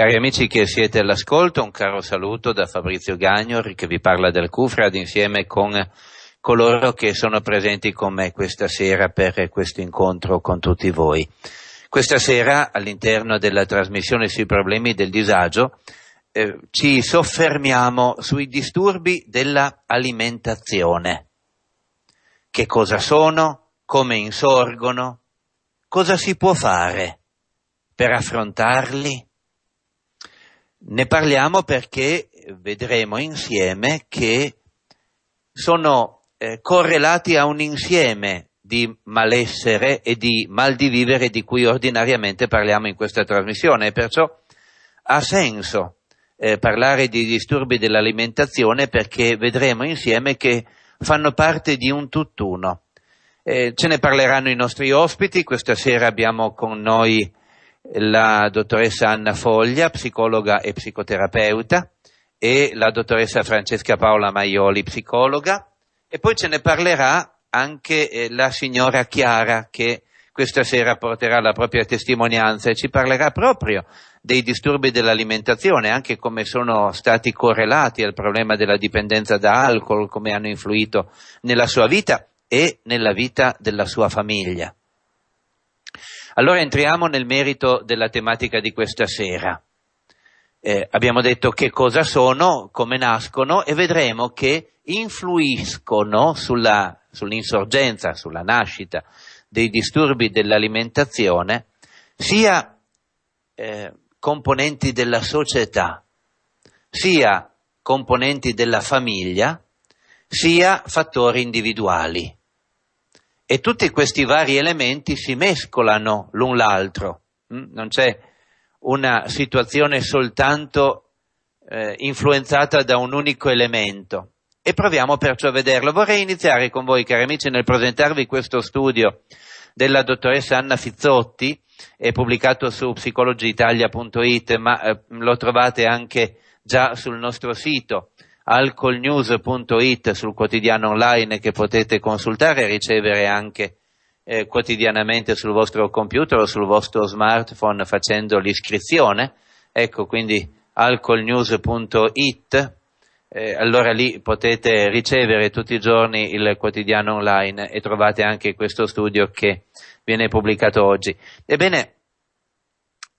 Cari amici che siete all'ascolto, un caro saluto da Fabrizio Gagnori che vi parla del Cufrad insieme con coloro che sono presenti con me questa sera per questo incontro con tutti voi. Questa sera all'interno della trasmissione sui problemi del disagio eh, ci soffermiamo sui disturbi della alimentazione. Che cosa sono? Come insorgono? Cosa si può fare per affrontarli? Ne parliamo perché vedremo insieme che sono eh, correlati a un insieme di malessere e di mal di vivere di cui ordinariamente parliamo in questa trasmissione e perciò ha senso eh, parlare di disturbi dell'alimentazione perché vedremo insieme che fanno parte di un tutt'uno. Eh, ce ne parleranno i nostri ospiti, questa sera abbiamo con noi la dottoressa Anna Foglia, psicologa e psicoterapeuta, e la dottoressa Francesca Paola Maioli, psicologa, e poi ce ne parlerà anche eh, la signora Chiara che questa sera porterà la propria testimonianza e ci parlerà proprio dei disturbi dell'alimentazione, anche come sono stati correlati al problema della dipendenza da alcol, come hanno influito nella sua vita e nella vita della sua famiglia. Allora entriamo nel merito della tematica di questa sera. Eh, abbiamo detto che cosa sono, come nascono e vedremo che influiscono sulla, sull'insorgenza, sulla nascita dei disturbi dell'alimentazione sia eh, componenti della società, sia componenti della famiglia, sia fattori individuali. E tutti questi vari elementi si mescolano l'un l'altro, mm? non c'è una situazione soltanto eh, influenzata da un unico elemento. E proviamo perciò a vederlo. Vorrei iniziare con voi, cari amici, nel presentarvi questo studio della dottoressa Anna Fizzotti, è pubblicato su psicologiitalia.it, ma eh, lo trovate anche già sul nostro sito alcolnews.it sul quotidiano online che potete consultare e ricevere anche eh, quotidianamente sul vostro computer o sul vostro smartphone facendo l'iscrizione. Ecco, quindi alcolnews.it, eh, allora lì potete ricevere tutti i giorni il quotidiano online e trovate anche questo studio che viene pubblicato oggi. Ebbene,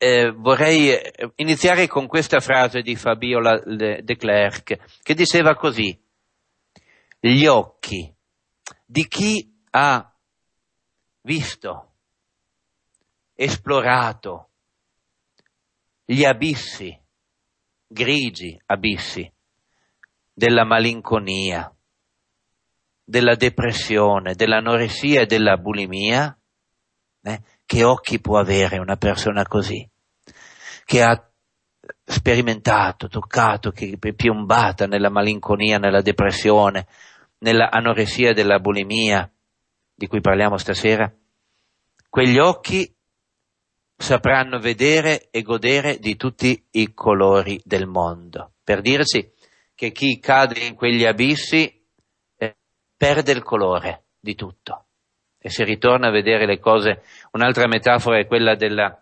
eh, vorrei iniziare con questa frase di Fabiola de Clerc che diceva così, gli occhi di chi ha visto, esplorato gli abissi, grigi abissi della malinconia, della depressione, dell'anoressia e della bulimia, eh? che occhi può avere una persona così? che ha sperimentato, toccato, che è piombata nella malinconia, nella depressione, nella anoressia della bulimia di cui parliamo stasera, quegli occhi sapranno vedere e godere di tutti i colori del mondo. Per dirsi che chi cade in quegli abissi eh, perde il colore di tutto e si ritorna a vedere le cose. Un'altra metafora è quella della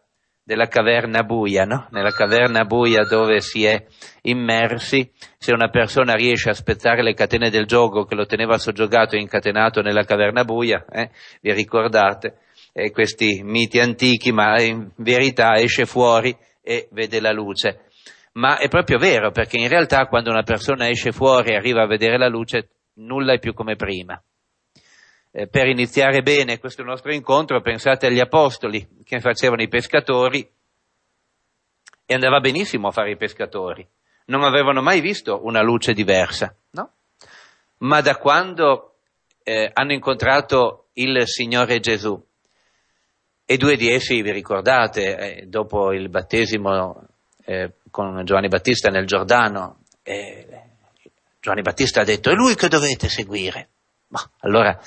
della caverna buia, no? nella caverna buia dove si è immersi, se una persona riesce a spezzare le catene del gioco che lo teneva soggiogato e incatenato nella caverna buia, eh? vi ricordate eh, questi miti antichi, ma in verità esce fuori e vede la luce. Ma è proprio vero, perché in realtà quando una persona esce fuori e arriva a vedere la luce, nulla è più come prima eh, per iniziare bene questo nostro incontro, pensate agli apostoli che facevano i pescatori e andava benissimo a fare i pescatori. Non avevano mai visto una luce diversa, no? Ma da quando eh, hanno incontrato il Signore Gesù, e due di essi, vi ricordate, eh, dopo il battesimo eh, con Giovanni Battista nel Giordano, eh, Giovanni Battista ha detto, è lui che dovete seguire. Ma allora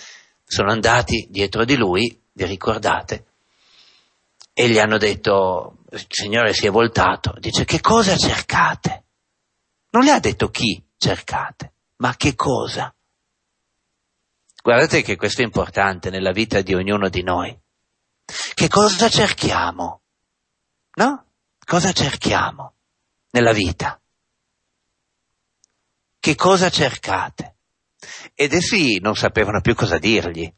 sono andati dietro di lui, vi ricordate? E gli hanno detto, il Signore si è voltato, dice che cosa cercate? Non gli ha detto chi cercate, ma che cosa? Guardate che questo è importante nella vita di ognuno di noi. Che cosa cerchiamo? No? Cosa cerchiamo nella vita? Che cosa cercate? ed essi non sapevano più cosa dirgli.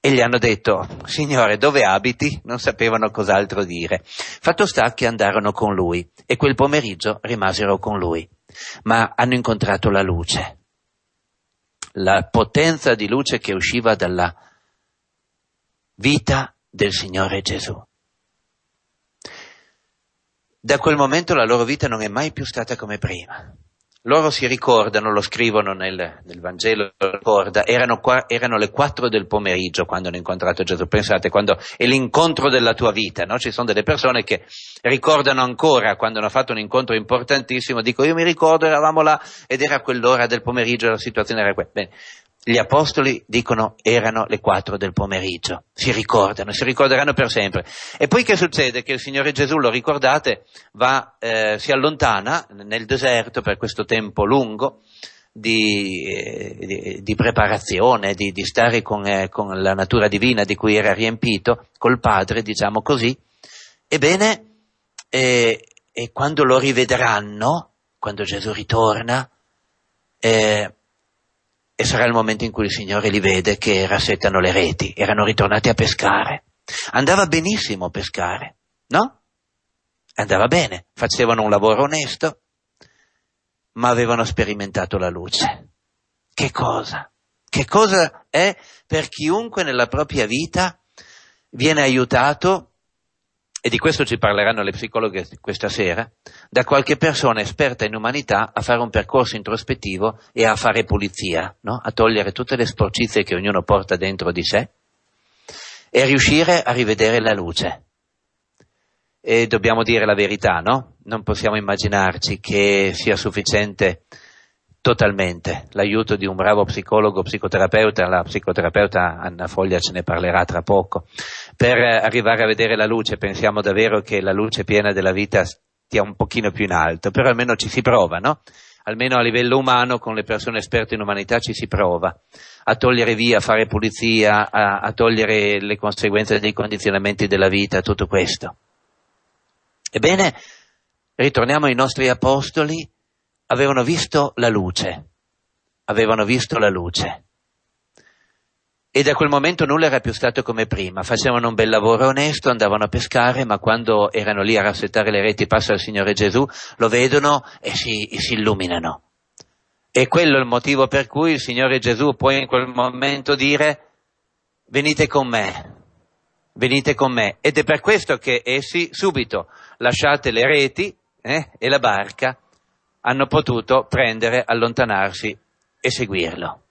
E gli hanno detto, Signore, dove abiti? Non sapevano cos'altro dire. Fatto sta che andarono con lui e quel pomeriggio rimasero con lui, ma hanno incontrato la luce, la potenza di luce che usciva dalla vita del Signore Gesù. Da quel momento la loro vita non è mai più stata come prima loro si ricordano, lo scrivono nel, nel Vangelo, ricorda, erano, qua, erano, le quattro del pomeriggio quando hanno incontrato Gesù. Pensate, quando è l'incontro della tua vita, no? Ci sono delle persone che ricordano ancora quando hanno fatto un incontro importantissimo, dico io mi ricordo, eravamo là ed era quell'ora del pomeriggio, la situazione era quella. Bene, gli apostoli dicono erano le quattro del pomeriggio, si ricordano, si ricorderanno per sempre. E poi che succede? Che il Signore Gesù, lo ricordate, va, eh, si allontana nel deserto per questo tempo lungo di, eh, di, di preparazione, di, di stare con, eh, con la natura divina di cui era riempito, col Padre, diciamo così. Ebbene, e, eh, e, quando lo rivedranno, quando Gesù ritorna, eh, e sarà il momento in cui il Signore li vede che rassettano le reti, erano ritornati a pescare. Andava benissimo pescare, no? Andava bene, facevano un lavoro onesto, ma avevano sperimentato la luce. Che cosa? Che cosa è per chiunque nella propria vita viene aiutato e di questo ci parleranno le psicologhe questa sera, da qualche persona esperta in umanità a fare un percorso introspettivo e a fare pulizia, no? a togliere tutte le sporcizie che ognuno porta dentro di sé e riuscire a rivedere la luce. E dobbiamo dire la verità, no? Non possiamo immaginarci che sia sufficiente Totalmente, l'aiuto di un bravo psicologo, psicoterapeuta, la psicoterapeuta Anna Foglia ce ne parlerà tra poco. Per eh, arrivare a vedere la luce pensiamo davvero che la luce piena della vita stia un pochino più in alto, però almeno ci si prova, no? Almeno a livello umano con le persone esperte in umanità ci si prova a togliere via, a fare pulizia, a, a togliere le conseguenze dei condizionamenti della vita, tutto questo. Ebbene, ritorniamo ai nostri apostoli avevano visto la luce, avevano visto la luce. E da quel momento nulla era più stato come prima, facevano un bel lavoro onesto, andavano a pescare, ma quando erano lì a rassettare le reti passa il Signore Gesù, lo vedono e si, si illuminano. E quello è il motivo per cui il Signore Gesù può in quel momento dire venite con me, venite con me. Ed è per questo che essi subito lasciate le reti eh, e la barca hanno potuto prendere, allontanarsi e seguirlo.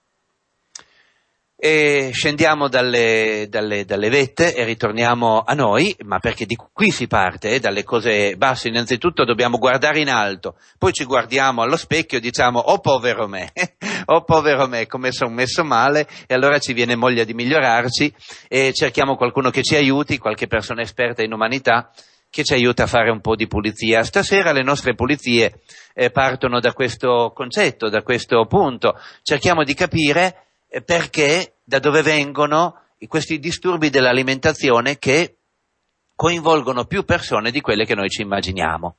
E scendiamo dalle, dalle, dalle, vette e ritorniamo a noi, ma perché di qui si parte, eh, dalle cose basse, innanzitutto dobbiamo guardare in alto, poi ci guardiamo allo specchio e diciamo, oh povero me, oh povero me, come sono messo male, e allora ci viene voglia di migliorarci e cerchiamo qualcuno che ci aiuti, qualche persona esperta in umanità, che ci aiuta a fare un po' di pulizia. Stasera le nostre pulizie eh, partono da questo concetto, da questo punto. Cerchiamo di capire eh, perché, da dove vengono questi disturbi dell'alimentazione che coinvolgono più persone di quelle che noi ci immaginiamo.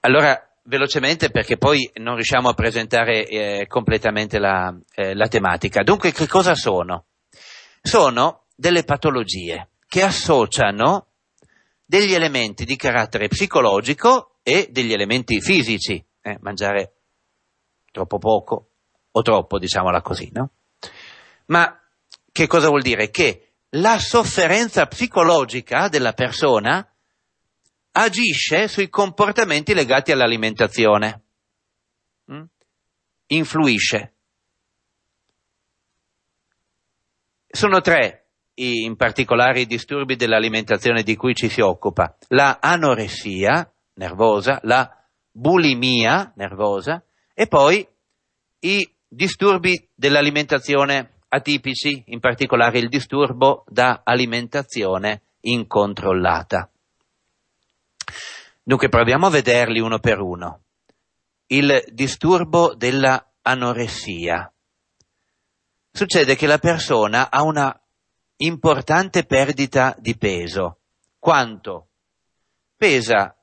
Allora, velocemente perché poi non riusciamo a presentare eh, completamente la, eh, la tematica. Dunque, che cosa sono? Sono delle patologie che associano degli elementi di carattere psicologico e degli elementi fisici. Eh, mangiare troppo poco o troppo, diciamola così, no? Ma che cosa vuol dire? Che la sofferenza psicologica della persona agisce sui comportamenti legati all'alimentazione, mm? influisce. Sono tre in particolare i disturbi dell'alimentazione di cui ci si occupa, la anoressia nervosa, la bulimia nervosa e poi i disturbi dell'alimentazione atipici, in particolare il disturbo da alimentazione incontrollata. Dunque proviamo a vederli uno per uno. Il disturbo della anoressia. Succede che la persona ha una importante perdita di peso. Quanto? Pesa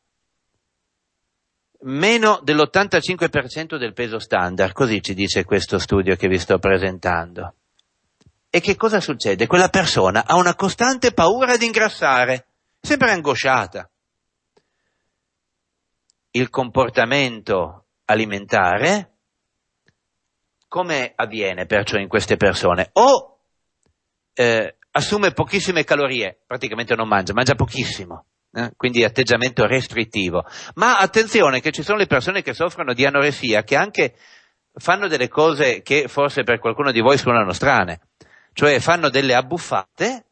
meno dell'85% del peso standard, così ci dice questo studio che vi sto presentando. E che cosa succede? Quella persona ha una costante paura di ingrassare, sempre angosciata. Il comportamento alimentare, come avviene perciò in queste persone? O eh, assume pochissime calorie, praticamente non mangia, mangia pochissimo. Eh? Quindi atteggiamento restrittivo. Ma attenzione che ci sono le persone che soffrono di anoressia che anche fanno delle cose che forse per qualcuno di voi suonano strane, cioè fanno delle abbuffate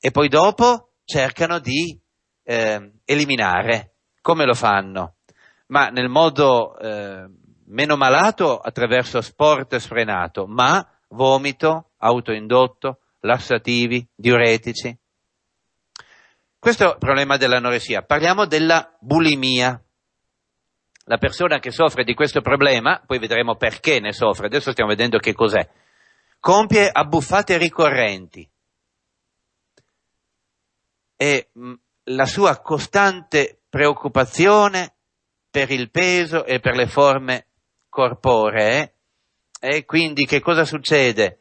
e poi dopo cercano di eh, eliminare. Come lo fanno? Ma nel modo eh, meno malato attraverso sport sfrenato, ma vomito autoindotto, lassativi, diuretici. Questo è il problema dell'anoressia. Parliamo della bulimia. La persona che soffre di questo problema, poi vedremo perché ne soffre, adesso stiamo vedendo che cos'è, compie abbuffate ricorrenti e mm, la sua costante preoccupazione per il peso e per le forme corporee eh, e quindi che cosa succede?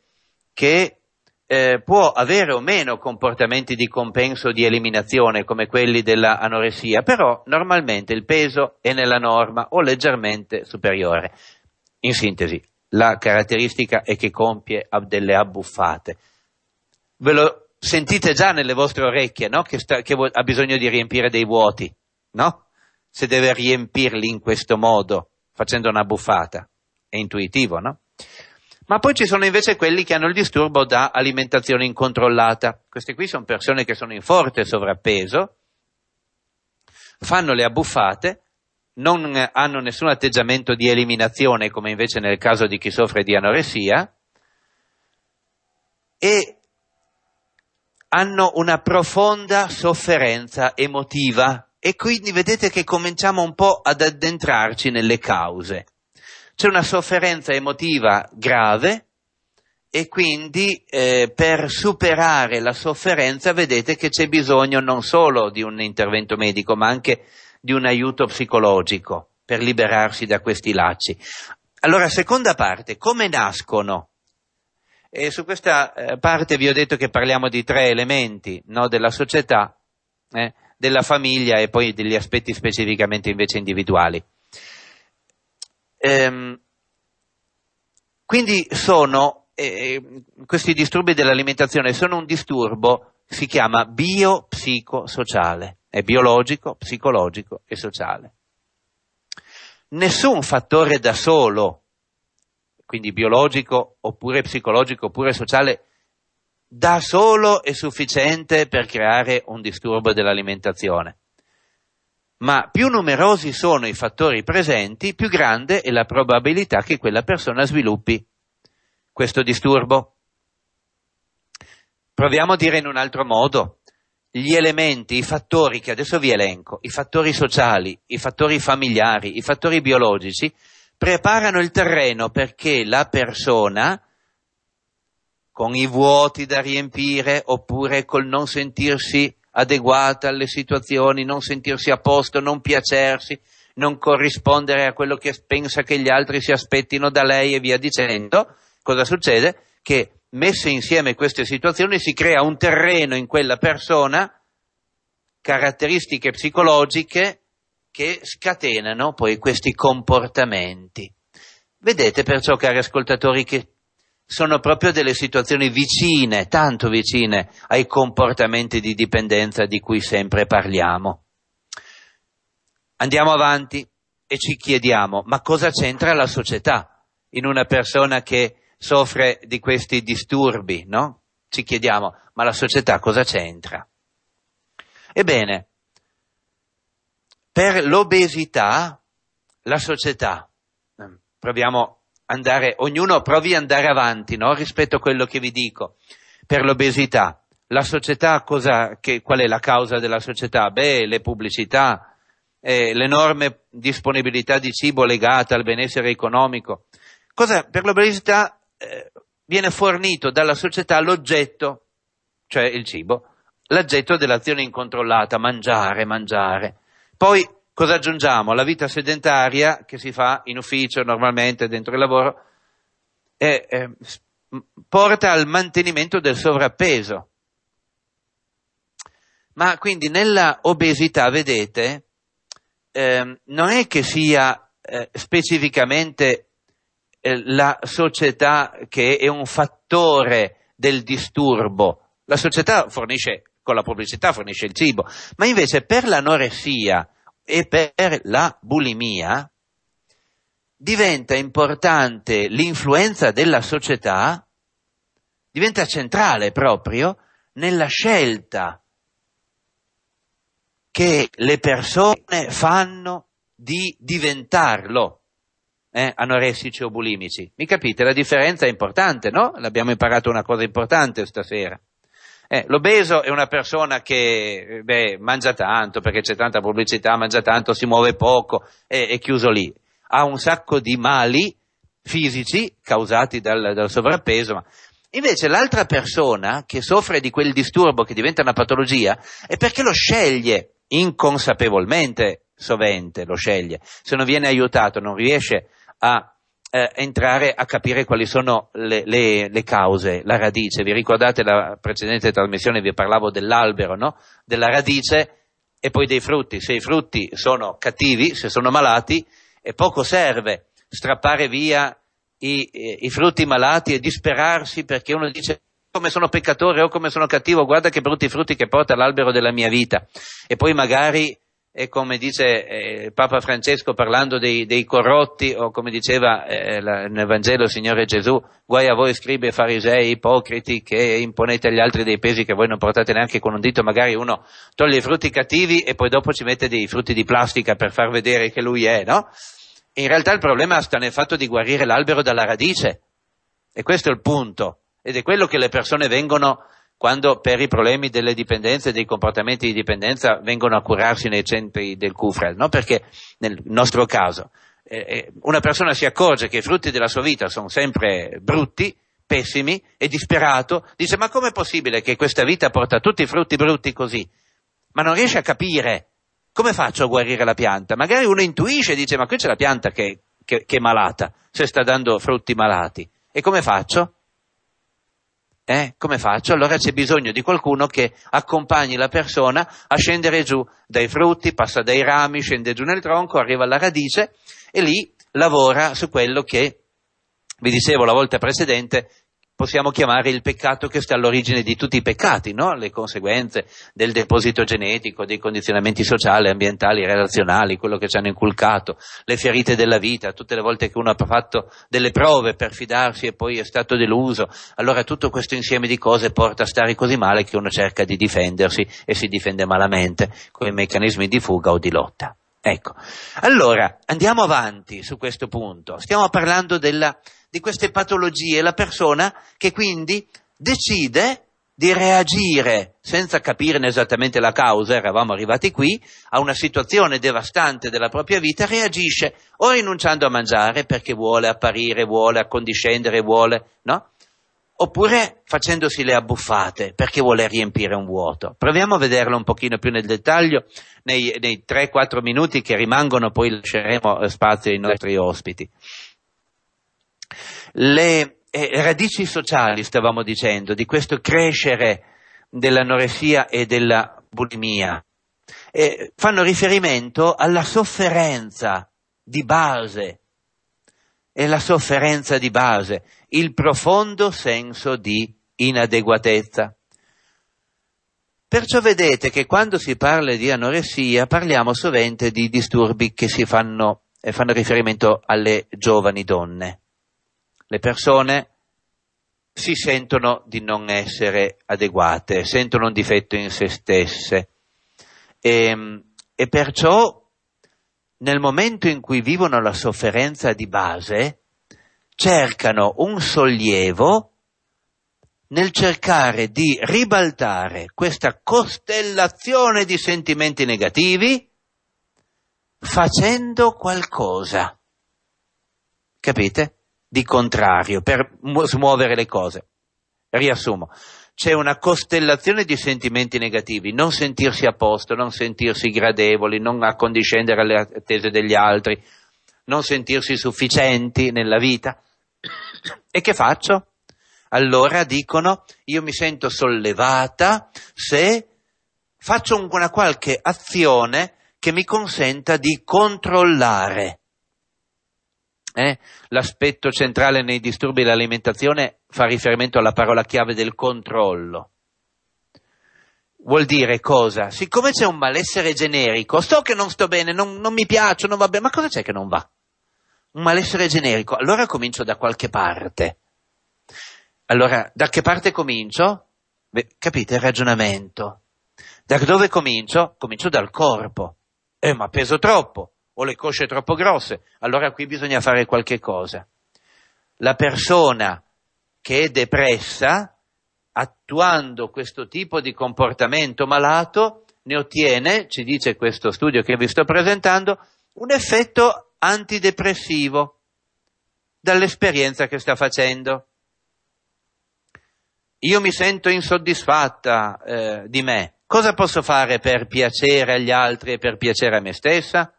Che eh, può avere o meno comportamenti di compenso o di eliminazione come quelli dell'anoressia, però normalmente il peso è nella norma o leggermente superiore. In sintesi, la caratteristica è che compie delle abbuffate. Ve lo sentite già nelle vostre orecchie, no? Che, sta, che vo- ha bisogno di riempire dei vuoti, no? Se deve riempirli in questo modo, facendo una buffata. È intuitivo, no? Ma poi ci sono invece quelli che hanno il disturbo da alimentazione incontrollata. Queste qui sono persone che sono in forte sovrappeso, fanno le abbuffate, non hanno nessun atteggiamento di eliminazione come invece nel caso di chi soffre di anoressia e hanno una profonda sofferenza emotiva e quindi vedete che cominciamo un po' ad addentrarci nelle cause. C'è una sofferenza emotiva grave e quindi eh, per superare la sofferenza vedete che c'è bisogno non solo di un intervento medico ma anche di un aiuto psicologico per liberarsi da questi lacci. Allora, seconda parte, come nascono? E su questa eh, parte vi ho detto che parliamo di tre elementi, no? della società, eh, della famiglia e poi degli aspetti specificamente invece individuali. Ehm, quindi sono eh, eh, questi disturbi dell'alimentazione, sono un disturbo, si chiama biopsicosociale, è biologico, psicologico e sociale. Nessun fattore da solo, quindi biologico oppure psicologico oppure sociale, da solo è sufficiente per creare un disturbo dell'alimentazione ma più numerosi sono i fattori presenti, più grande è la probabilità che quella persona sviluppi questo disturbo. Proviamo a dire in un altro modo. Gli elementi, i fattori che adesso vi elenco, i fattori sociali, i fattori familiari, i fattori biologici, preparano il terreno perché la persona, con i vuoti da riempire oppure col non sentirsi adeguata alle situazioni, non sentirsi a posto, non piacersi, non corrispondere a quello che pensa che gli altri si aspettino da lei e via dicendo, cosa succede? Che messe insieme queste situazioni si crea un terreno in quella persona, caratteristiche psicologiche che scatenano poi questi comportamenti. Vedete perciò, cari ascoltatori, che sono proprio delle situazioni vicine, tanto vicine ai comportamenti di dipendenza di cui sempre parliamo. Andiamo avanti e ci chiediamo, ma cosa c'entra la società in una persona che soffre di questi disturbi, no? Ci chiediamo, ma la società cosa c'entra? Ebbene, per l'obesità, la società, ehm, proviamo andare, ognuno provi ad andare avanti no? rispetto a quello che vi dico. Per l'obesità, la società, cosa, che, qual è la causa della società? Beh, le pubblicità, eh, l'enorme disponibilità di cibo legata al benessere economico. Cosa, per l'obesità eh, viene fornito dalla società l'oggetto, cioè il cibo, l'oggetto dell'azione incontrollata, mangiare, mangiare. Poi Cosa aggiungiamo? La vita sedentaria che si fa in ufficio normalmente, dentro il lavoro, eh, eh, porta al mantenimento del sovrappeso. Ma quindi nella obesità, vedete, eh, non è che sia eh, specificamente eh, la società che è un fattore del disturbo. La società fornisce, con la pubblicità fornisce il cibo, ma invece per l'anoressia, e per la bulimia, diventa importante l'influenza della società, diventa centrale proprio nella scelta che le persone fanno di diventarlo eh, anoressici o bulimici. Mi capite? La differenza è importante, no? L'abbiamo imparato una cosa importante stasera. Eh, l'obeso è una persona che eh, beh, mangia tanto perché c'è tanta pubblicità, mangia tanto, si muove poco, è, eh, è chiuso lì. Ha un sacco di mali fisici causati dal, dal sovrappeso. Ma... Invece l'altra persona che soffre di quel disturbo che diventa una patologia è perché lo sceglie inconsapevolmente, sovente lo sceglie. Se non viene aiutato non riesce a eh, entrare a capire quali sono le, le, le, cause, la radice. Vi ricordate la precedente trasmissione, vi parlavo dell'albero, no? della radice e poi dei frutti. Se i frutti sono cattivi, se sono malati, e poco serve strappare via i, eh, i frutti malati e disperarsi perché uno dice come sono peccatore o come sono cattivo, guarda che brutti frutti che porta l'albero della mia vita. E poi magari e come dice eh, Papa Francesco parlando dei, dei, corrotti o come diceva eh, la, nel Vangelo Signore Gesù, guai a voi scribi e farisei ipocriti che imponete agli altri dei pesi che voi non portate neanche con un dito, magari uno toglie i frutti cattivi e poi dopo ci mette dei frutti di plastica per far vedere che lui è, no? In realtà il problema sta nel fatto di guarire l'albero dalla radice e questo è il punto ed è quello che le persone vengono quando per i problemi delle dipendenze e dei comportamenti di dipendenza vengono a curarsi nei centri del CUFREL, no? perché nel nostro caso eh, eh, una persona si accorge che i frutti della sua vita sono sempre brutti, pessimi, e disperato, dice ma com'è possibile che questa vita porta tutti i frutti brutti così? Ma non riesce a capire come faccio a guarire la pianta? Magari uno intuisce e dice ma qui c'è la pianta che, che, che è malata, se sta dando frutti malati, e come faccio? Eh, come faccio? Allora c'è bisogno di qualcuno che accompagni la persona a scendere giù dai frutti, passa dai rami, scende giù nel tronco, arriva alla radice e lì lavora su quello che vi dicevo la volta precedente possiamo chiamare il peccato che sta all'origine di tutti i peccati, no? le conseguenze del deposito genetico, dei condizionamenti sociali, ambientali, relazionali, quello che ci hanno inculcato, le ferite della vita, tutte le volte che uno ha fatto delle prove per fidarsi e poi è stato deluso, allora tutto questo insieme di cose porta a stare così male che uno cerca di difendersi e si difende malamente con i meccanismi di fuga o di lotta. Ecco, allora andiamo avanti su questo punto, stiamo parlando della di queste patologie la persona che quindi decide di reagire senza capirne esattamente la causa, eravamo arrivati qui, a una situazione devastante della propria vita, reagisce o rinunciando a mangiare perché vuole apparire, vuole accondiscendere, vuole, no? Oppure facendosi le abbuffate perché vuole riempire un vuoto. Proviamo a vederlo un pochino più nel dettaglio, nei, nei 3-4 minuti che rimangono poi lasceremo eh, spazio ai nostri ospiti le eh, radici sociali, stavamo dicendo, di questo crescere dell'anoressia e della bulimia, eh, fanno riferimento alla sofferenza di base, e la sofferenza di base, il profondo senso di inadeguatezza. Perciò vedete che quando si parla di anoressia parliamo sovente di disturbi che si fanno, eh, fanno riferimento alle giovani donne le persone si sentono di non essere adeguate, sentono un difetto in se stesse e, ehm, e perciò nel momento in cui vivono la sofferenza di base cercano un sollievo nel cercare di ribaltare questa costellazione di sentimenti negativi facendo qualcosa. Capite? di contrario per mu- smuovere le cose. Riassumo, c'è una costellazione di sentimenti negativi, non sentirsi a posto, non sentirsi gradevoli, non accondiscendere alle attese degli altri, non sentirsi sufficienti nella vita. E che faccio? Allora dicono, io mi sento sollevata se faccio una qualche azione che mi consenta di controllare eh, l'aspetto centrale nei disturbi dell'alimentazione fa riferimento alla parola chiave del controllo. Vuol dire cosa? Siccome c'è un malessere generico, so che non sto bene, non, non mi piaccio, non va bene, ma cosa c'è che non va? Un malessere generico, allora comincio da qualche parte. Allora, da che parte comincio? Beh, capite il ragionamento. Da dove comincio? Comincio dal corpo. Eh, ma peso troppo o le cosce troppo grosse, allora qui bisogna fare qualche cosa. La persona che è depressa, attuando questo tipo di comportamento malato, ne ottiene, ci dice questo studio che vi sto presentando, un effetto antidepressivo dall'esperienza che sta facendo. Io mi sento insoddisfatta eh, di me, cosa posso fare per piacere agli altri e per piacere a me stessa?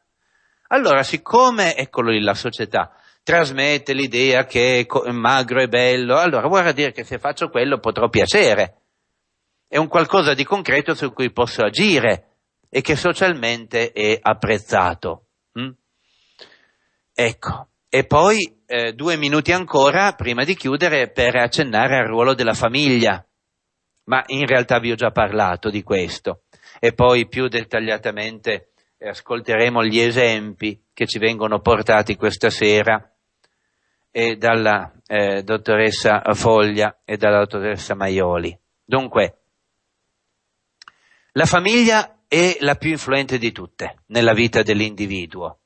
Allora, siccome, eccolo lì, la società trasmette l'idea che è magro e bello, allora vorrà dire che se faccio quello potrò piacere. È un qualcosa di concreto su cui posso agire e che socialmente è apprezzato. Mm? Ecco, e poi eh, due minuti ancora prima di chiudere per accennare al ruolo della famiglia, ma in realtà vi ho già parlato di questo e poi più dettagliatamente e ascolteremo gli esempi che ci vengono portati questa sera e dalla eh, dottoressa Foglia e dalla dottoressa Maioli. Dunque, la famiglia è la più influente di tutte nella vita dell'individuo.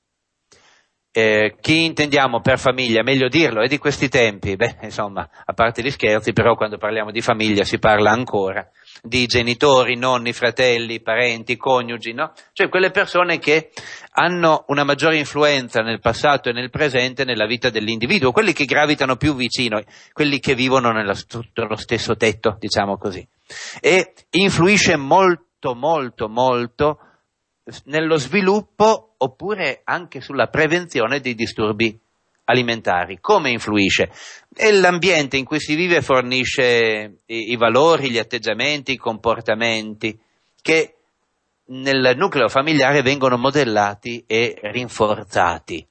Eh, chi intendiamo per famiglia, meglio dirlo, è di questi tempi, beh, insomma, a parte gli scherzi, però quando parliamo di famiglia si parla ancora di genitori, nonni, fratelli, parenti, coniugi, no? Cioè quelle persone che hanno una maggiore influenza nel passato e nel presente nella vita dell'individuo, quelli che gravitano più vicino, quelli che vivono nello, lo stesso tetto, diciamo così. E influisce molto, molto, molto nello sviluppo oppure anche sulla prevenzione dei disturbi alimentari. Come influisce? E l'ambiente in cui si vive fornisce i, i valori, gli atteggiamenti, i comportamenti che nel nucleo familiare vengono modellati e rinforzati.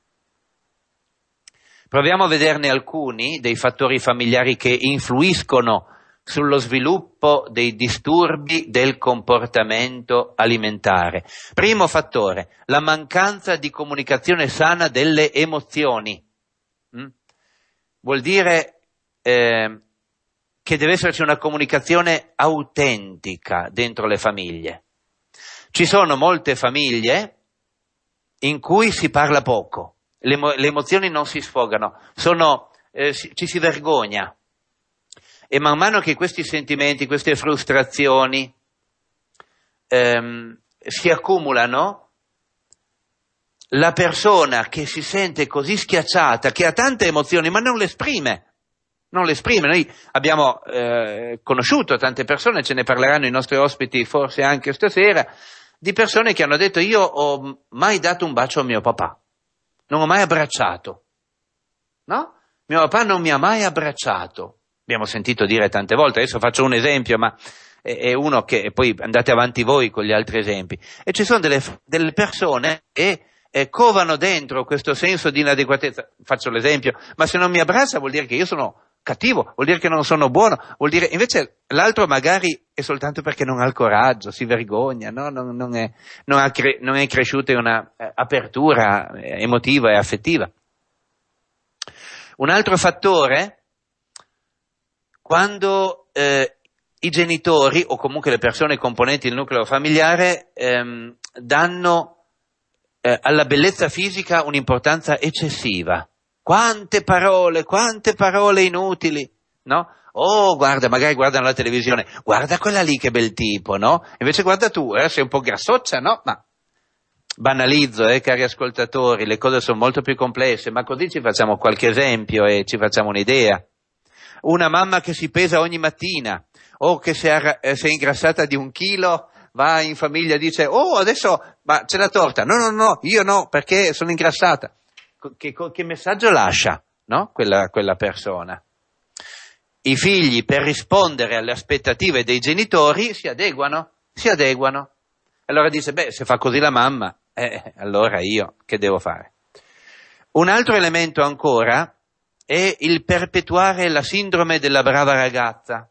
Proviamo a vederne alcuni dei fattori familiari che influiscono sullo sviluppo dei disturbi del comportamento alimentare. Primo fattore, la mancanza di comunicazione sana delle emozioni. Mm? Vuol dire eh, che deve esserci una comunicazione autentica dentro le famiglie. Ci sono molte famiglie in cui si parla poco, le, le emozioni non si sfogano, sono, eh, ci si vergogna. E man mano che questi sentimenti, queste frustrazioni ehm, si accumulano, la persona che si sente così schiacciata, che ha tante emozioni, ma non le esprime. Non le esprime. Noi abbiamo eh, conosciuto tante persone, ce ne parleranno i nostri ospiti forse anche stasera, di persone che hanno detto io ho mai dato un bacio a mio papà, non ho mai abbracciato. No? Mio papà non mi ha mai abbracciato. Abbiamo sentito dire tante volte, adesso faccio un esempio, ma è uno che poi andate avanti voi con gli altri esempi. E ci sono delle, delle persone che eh, covano dentro questo senso di inadeguatezza. Faccio l'esempio, ma se non mi abbraccia vuol dire che io sono cattivo, vuol dire che non sono buono, vuol dire invece l'altro magari è soltanto perché non ha il coraggio, si vergogna, no? non, non, è, non, cre- non, è, cresciuta una eh, apertura eh, emotiva e affettiva. Un altro fattore, quando eh, i genitori o comunque le persone componenti del nucleo familiare ehm, danno eh, alla bellezza fisica un'importanza eccessiva. Quante parole, quante parole inutili, no? Oh, guarda, magari guardano la televisione, guarda quella lì che bel tipo, no? Invece guarda tu, eh, sei un po' grassoccia, no? Ma banalizzo, eh, cari ascoltatori, le cose sono molto più complesse, ma così ci facciamo qualche esempio e ci facciamo un'idea. Una mamma che si pesa ogni mattina, o che si è, eh, si è ingrassata di un chilo va in famiglia e dice, oh adesso ma c'è la torta, no, no, no, io no, perché sono ingrassata. Che, che messaggio lascia no? quella, quella persona? I figli, per rispondere alle aspettative dei genitori, si adeguano, si adeguano. Allora dice, beh, se fa così la mamma, eh, allora io che devo fare? Un altro elemento ancora è il perpetuare la sindrome della brava ragazza.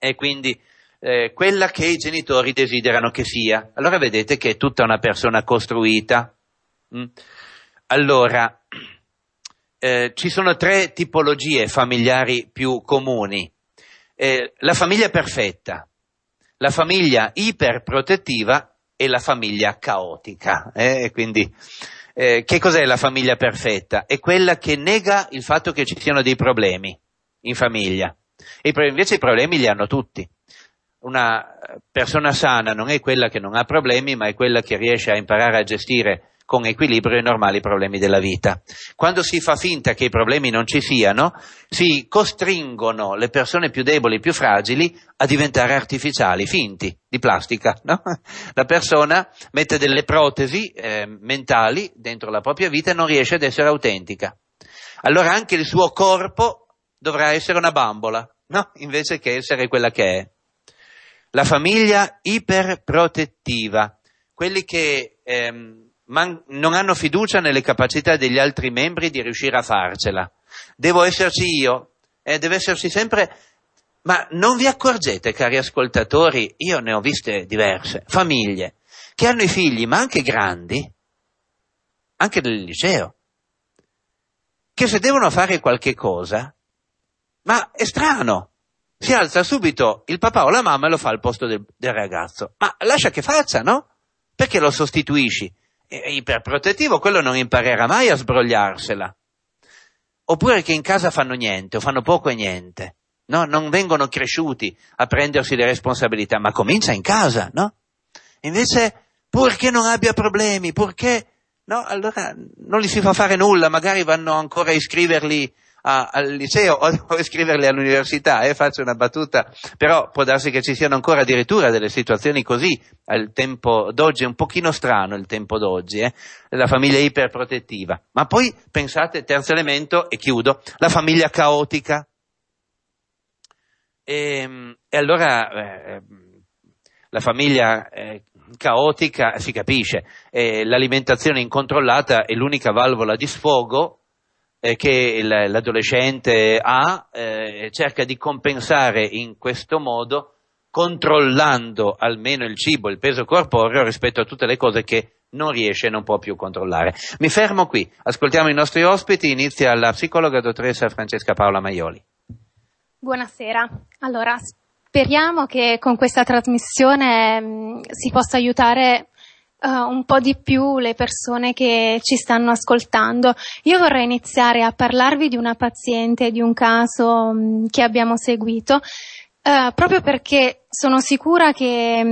E quindi eh, quella che i genitori desiderano che sia. Allora vedete che è tutta una persona costruita. Mm? Allora, eh, ci sono tre tipologie familiari più comuni. Eh, la famiglia perfetta, la famiglia iperprotettiva e la famiglia caotica. Eh, quindi, eh, che cos'è la famiglia perfetta? È quella che nega il fatto che ci siano dei problemi in famiglia. E invece i problemi li hanno tutti una eh, persona sana non è quella che non ha problemi, ma è quella che riesce a imparare a gestire con equilibrio i normali problemi della vita. Quando si fa finta che i problemi non ci siano, si costringono le persone più deboli, più fragili, a diventare artificiali, finti, di plastica. No? La persona mette delle protesi eh, mentali dentro la propria vita e non riesce ad essere autentica. Allora anche il suo corpo dovrà essere una bambola, no? invece che essere quella che è la famiglia iperprotettiva, quelli che ehm, man- non hanno fiducia nelle capacità degli altri membri di riuscire a farcela. Devo esserci io, eh, deve esserci sempre. Ma non vi accorgete, cari ascoltatori, io ne ho viste diverse, famiglie che hanno i figli, ma anche grandi, anche del liceo, che se devono fare qualche cosa, ma è strano, si alza subito il papà o la mamma e lo fa al posto del, del ragazzo. Ma lascia che faccia, no? Perché lo sostituisci? È iperprotettivo, quello non imparerà mai a sbrogliarsela. Oppure che in casa fanno niente o fanno poco e niente. No, non vengono cresciuti a prendersi le responsabilità, ma comincia in casa, no? Invece, purché non abbia problemi, purché, no, allora non gli si fa fare nulla, magari vanno ancora a iscriverli a, al liceo o devo iscriverli all'università, eh, faccio una battuta, però può darsi che ci siano ancora addirittura delle situazioni così al tempo d'oggi, è un pochino strano il tempo d'oggi, eh, la famiglia iperprotettiva, ma poi pensate, terzo elemento, e chiudo, la famiglia caotica. E, ehm, e allora eh, ehm, la famiglia eh, caotica si capisce, eh, l'alimentazione incontrollata è l'unica valvola di sfogo eh, che l'adolescente ha, eh, cerca di compensare in questo modo controllando almeno il cibo, il peso corporeo rispetto a tutte le cose che non riesce e non può più controllare. Mi fermo qui, ascoltiamo i nostri ospiti, inizia la psicologa dottoressa Francesca Paola Maioli. Buonasera, allora speriamo che con questa trasmissione mh, mm, si possa aiutare Uh, un po' di più le persone che ci stanno ascoltando. Io vorrei iniziare a parlarvi di una paziente, di un caso mh, mm, che abbiamo seguito, uh, proprio perché sono sicura che mh,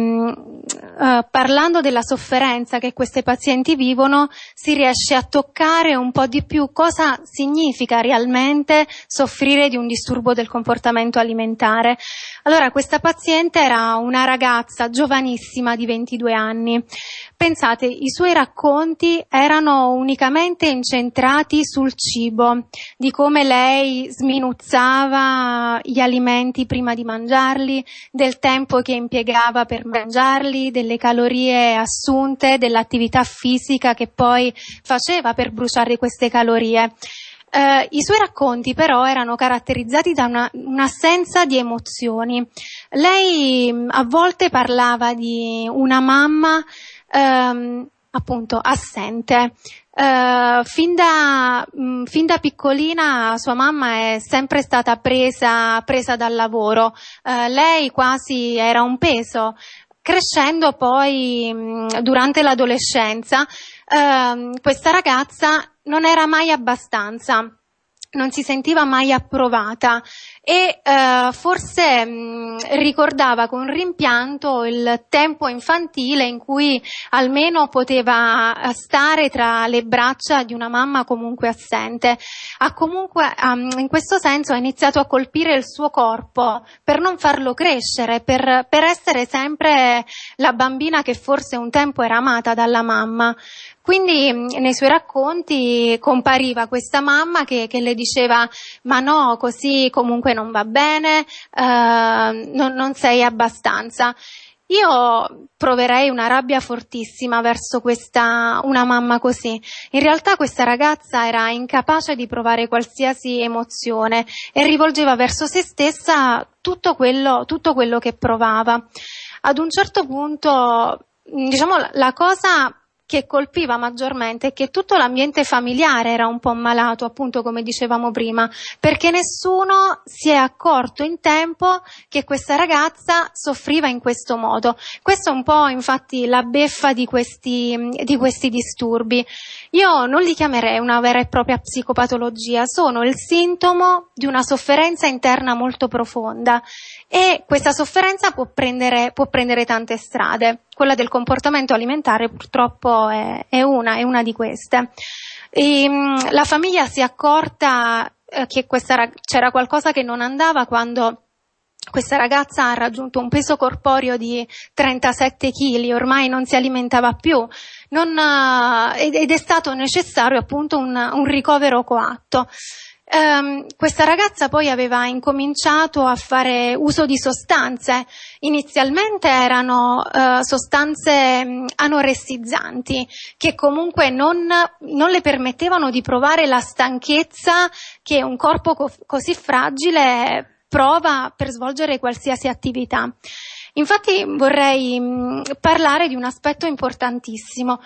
mm, eh, parlando della sofferenza che queste pazienti vivono si riesce a toccare un po' di più cosa significa realmente soffrire di un disturbo del comportamento alimentare. Allora, questa paziente era una ragazza giovanissima di 22 anni. Pensate, i suoi racconti erano unicamente incentrati sul cibo, di come lei sminuzzava gli alimenti prima di mangiarli, del tempo che impiegava per mangiarli, delle calorie assunte, dell'attività fisica che poi faceva per bruciare queste calorie. Eh, I suoi racconti però erano caratterizzati da una, un'assenza di emozioni. Lei a volte parlava di una mamma ehm, appunto assente, Uh, fin, da, mh, mm, fin, da, piccolina sua mamma è sempre stata presa, presa dal lavoro, uh, lei quasi era un peso. Crescendo poi mh, mm, durante l'adolescenza, uh, questa ragazza non era mai abbastanza non si sentiva mai approvata e eh, forse mh, mm, ricordava con rimpianto il tempo infantile in cui almeno poteva eh, stare tra le braccia di una mamma comunque assente. Ha comunque um, in questo senso ha iniziato a colpire il suo corpo per non farlo crescere, per, per essere sempre la bambina che forse un tempo era amata dalla mamma. Quindi mm, nei suoi racconti compariva questa mamma che, che le diceva ma no, così comunque non va bene, eh, non, non sei abbastanza. Io proverei una rabbia fortissima verso questa, una mamma così. In realtà questa ragazza era incapace di provare qualsiasi emozione e rivolgeva verso se stessa tutto quello, tutto quello che provava. Ad un certo punto, diciamo, la cosa che colpiva maggiormente è che tutto l'ambiente familiare era un po' malato, appunto come dicevamo prima, perché nessuno si è accorto in tempo che questa ragazza soffriva in questo modo. Questa è un po' infatti la beffa di questi, di questi disturbi. Io non li chiamerei una vera e propria psicopatologia, sono il sintomo di una sofferenza interna molto profonda e questa sofferenza può prendere, può prendere tante strade. Quella del comportamento alimentare purtroppo è, è una, è una di queste. E, ehm, la famiglia si è accorta eh, che questa, c'era qualcosa che non andava quando questa ragazza ha raggiunto un peso corporeo di 37 kg, ormai non si alimentava più, non, eh, ed è stato necessario appunto un, un ricovero coatto ehm, questa ragazza poi aveva incominciato a fare uso di sostanze. Inizialmente erano eh, sostanze mm, anoressizzanti che comunque non, non, le permettevano di provare la stanchezza che un corpo co- così fragile prova per svolgere qualsiasi attività. Infatti vorrei mh, mm, parlare di un aspetto importantissimo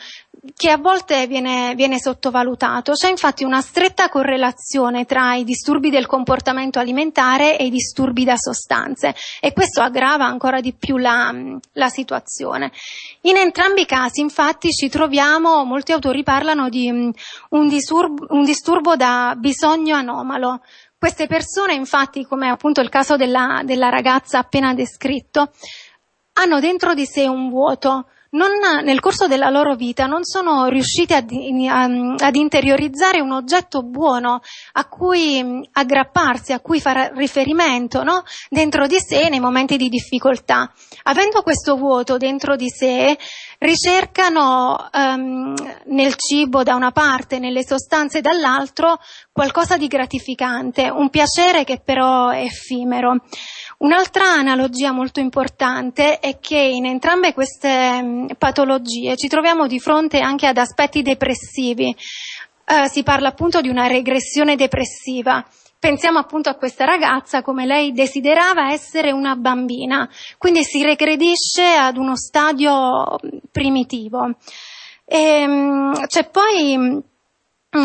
che a volte viene, viene sottovalutato. C'è infatti una stretta correlazione tra i disturbi del comportamento alimentare e i disturbi da sostanze e questo aggrava ancora di più la, mm, la situazione. In entrambi i casi infatti ci troviamo, molti autori parlano di um, un, disturbo, un disturbo da bisogno anomalo, queste persone, infatti, come appunto il caso della, della ragazza appena descritto, hanno dentro di sé un vuoto, non, nel corso della loro vita non sono riusciti ad, ad, interiorizzare un oggetto buono a cui mm, aggrapparsi, a cui fare riferimento no? dentro di sé nei momenti di difficoltà. Avendo questo vuoto dentro di sé, ricercano um, nel cibo da una parte, nelle sostanze dall'altro, qualcosa di gratificante, un piacere che però è effimero. Un'altra analogia molto importante è che in entrambe queste mm, patologie ci troviamo di fronte anche ad aspetti depressivi. Eh, si parla appunto di una regressione depressiva. Pensiamo appunto a questa ragazza come lei desiderava essere una bambina, quindi si regredisce ad uno stadio mm, primitivo. E, ehm, c'è poi mm,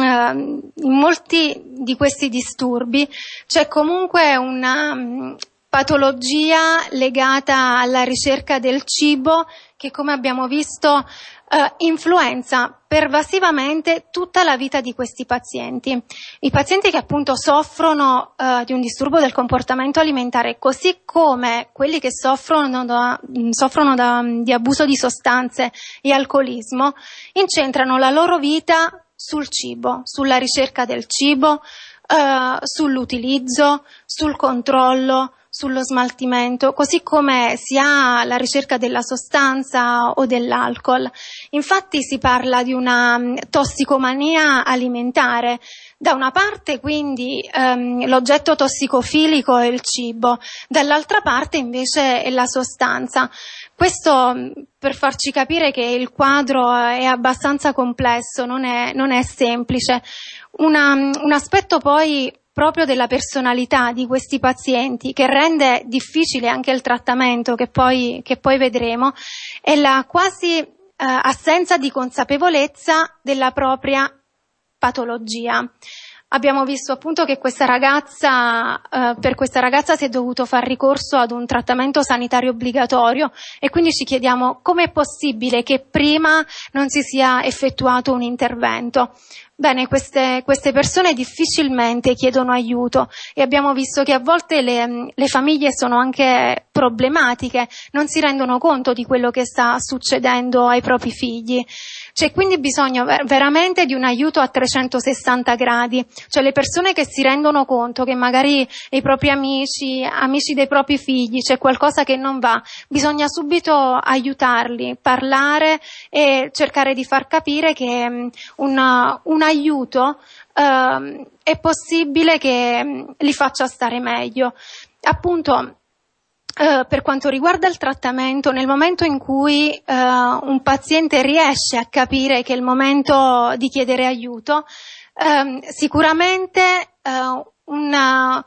ehm, in molti di questi disturbi c'è comunque una patologia legata alla ricerca del cibo che, come abbiamo visto, eh, influenza pervasivamente tutta la vita di questi pazienti. I pazienti che appunto soffrono eh, di un disturbo del comportamento alimentare, così come quelli che soffrono, da, mm, soffrono da, mm, di abuso di sostanze e alcolismo, incentrano la loro vita sul cibo, sulla ricerca del cibo, eh, sull'utilizzo, sul controllo, sullo smaltimento, così come si ha la ricerca della sostanza o dell'alcol. Infatti si parla di una mm, tossicomania alimentare. Da una parte quindi ehm, l'oggetto tossicofilico è il cibo, dall'altra parte invece è la sostanza. Questo mm, per farci capire che il quadro eh, è abbastanza complesso, non è, non è semplice. Una, mm, un aspetto poi proprio della personalità di questi pazienti, che rende difficile anche il trattamento che poi, che poi vedremo, è la quasi eh, assenza di consapevolezza della propria patologia abbiamo visto appunto che questa ragazza, eh, per questa ragazza si è dovuto far ricorso ad un trattamento sanitario obbligatorio e quindi ci chiediamo com'è possibile che prima non si sia effettuato un intervento. Bene, queste, queste persone difficilmente chiedono aiuto e abbiamo visto che a volte le, le famiglie sono anche problematiche, non si rendono conto di quello che sta succedendo ai propri figli. C'è quindi bisogna veramente di un aiuto a 360 gradi. Cioè, le persone che si rendono conto che magari i propri amici, amici dei propri figli, c'è qualcosa che non va, bisogna subito aiutarli, parlare e cercare di far capire che mm, una, un aiuto eh, è possibile che mm, li faccia stare meglio. Appunto, eh, per quanto riguarda il trattamento, nel momento in cui uh, un paziente riesce a capire che è il momento di chiedere aiuto, uh, sicuramente eh, una,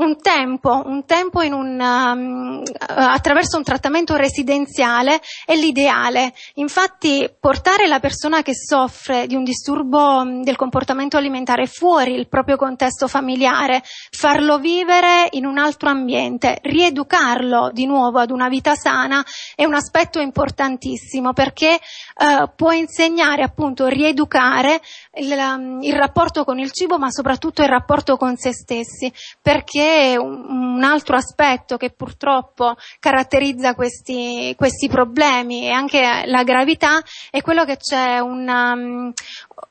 un tempo, un tempo in un, um, eh, attraverso un trattamento residenziale è l'ideale. Infatti portare la persona che soffre di un disturbo mm, del comportamento alimentare fuori il proprio contesto familiare, farlo vivere in un altro ambiente, rieducarlo di nuovo ad una vita sana è un aspetto importantissimo perché uh, può insegnare appunto rieducare il, ehm, il, rapporto con il cibo, ma soprattutto il rapporto con se stessi, perché un, un altro aspetto che purtroppo caratterizza questi, questi, problemi e anche la gravità è quello che c'è una, ehm,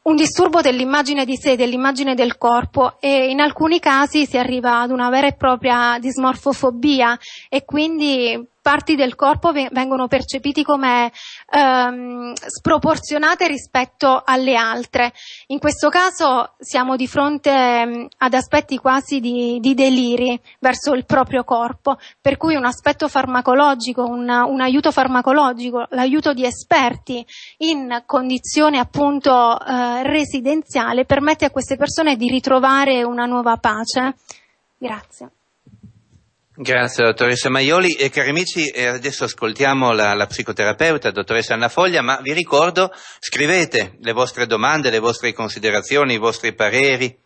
un disturbo dell'immagine di sé, dell'immagine del corpo e in alcuni casi si arriva ad una vera e propria dismorfofobia e quindi parti del corpo vengono percepiti come ehm, sproporzionate rispetto alle altre. In questo caso siamo di fronte ehm, ad aspetti quasi di, di deliri verso il proprio corpo, per cui un aspetto farmacologico, un, un aiuto farmacologico, l'aiuto di esperti in condizione appunto eh, residenziale permette a queste persone di ritrovare una nuova pace. Grazie. Grazie dottoressa Maioli e cari amici eh, adesso ascoltiamo la, la, psicoterapeuta dottoressa Anna Foglia ma vi ricordo scrivete le vostre domande, le vostre considerazioni, i vostri pareri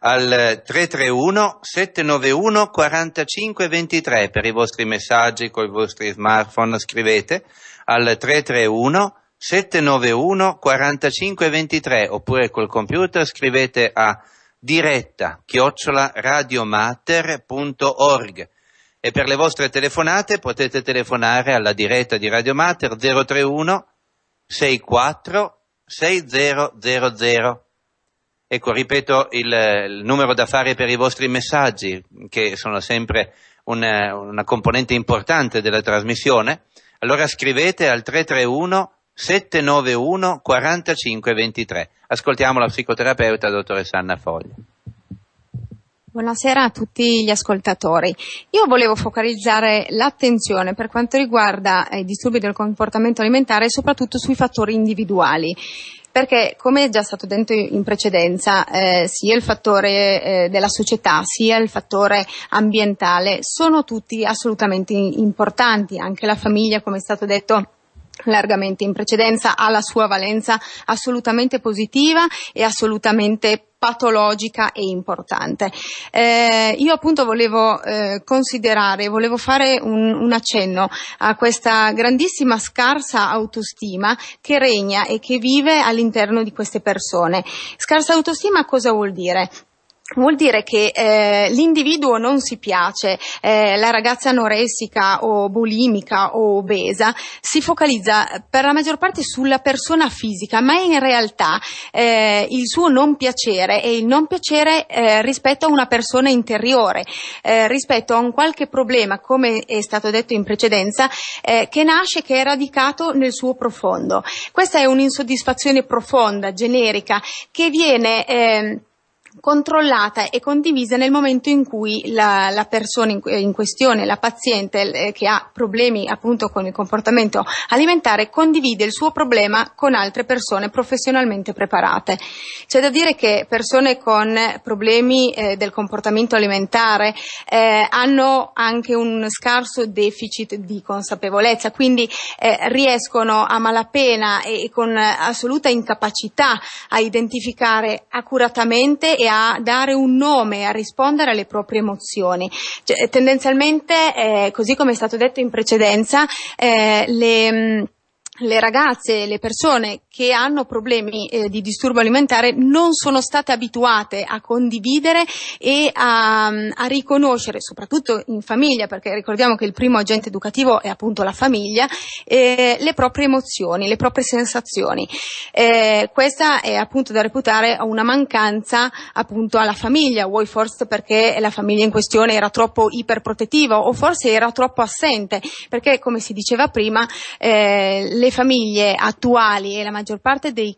al 331 791 4523 per i vostri messaggi con i vostri smartphone scrivete al 331 791 4523 oppure col computer scrivete a diretta chiocciolaradiomater.org e per le vostre telefonate potete telefonare alla diretta di Radio Mater 031 64 6000. Ecco, ripeto il, il, numero da fare per i vostri messaggi, che sono sempre una, una componente importante della trasmissione. Allora scrivete al 331 791 4523. Ascoltiamo la psicoterapeuta dottoressa Anna Foglia. Buonasera a tutti gli ascoltatori. Io volevo focalizzare l'attenzione per quanto riguarda eh, i disturbi del comportamento alimentare soprattutto sui fattori individuali perché come è già stato detto in precedenza, eh, sia il fattore eh, della società sia il fattore ambientale sono tutti assolutamente importanti, anche la famiglia, come è stato detto largamente in precedenza, ha la sua valenza assolutamente positiva e assolutamente patologica e importante. Eh, io appunto volevo eh, considerare, volevo fare un, un accenno a questa grandissima scarsa autostima che regna e che vive all'interno di queste persone. Scarsa autostima cosa vuol dire? Vuol dire che eh, l'individuo non si piace, eh, la ragazza anoressica o bulimica o obesa si focalizza per la maggior parte sulla persona fisica, ma in realtà eh, il suo non piacere è il non piacere eh, rispetto a una persona interiore, eh, rispetto a un qualche problema, come è stato detto in precedenza, eh, che nasce, che è radicato nel suo profondo. Questa è un'insoddisfazione profonda, generica, che viene Eh, controllata e condivisa nel momento in cui la, la persona in, eh, in, questione, la paziente eh, che ha problemi appunto con il comportamento alimentare, condivide il suo problema con altre persone professionalmente preparate. C'è da dire che persone con problemi eh, del comportamento alimentare eh, hanno anche un scarso deficit di consapevolezza, quindi eh, riescono a malapena e, e con assoluta incapacità a identificare accuratamente e a dare un nome, a rispondere alle proprie emozioni. Cioè, tendenzialmente, eh, così come è stato detto in precedenza, eh, le, mm, le ragazze, le persone che hanno problemi eh, di disturbo alimentare non sono state abituate a condividere e a, a, riconoscere, soprattutto in famiglia, perché ricordiamo che il primo agente educativo è appunto la famiglia, eh, le proprie emozioni, le proprie sensazioni. Eh, questa è appunto da reputare una mancanza appunto alla famiglia, vuoi forse perché la famiglia in questione era troppo iperprotettiva o forse era troppo assente, perché come si diceva prima, eh, le famiglie attuali e la maggioranza maggior parte dei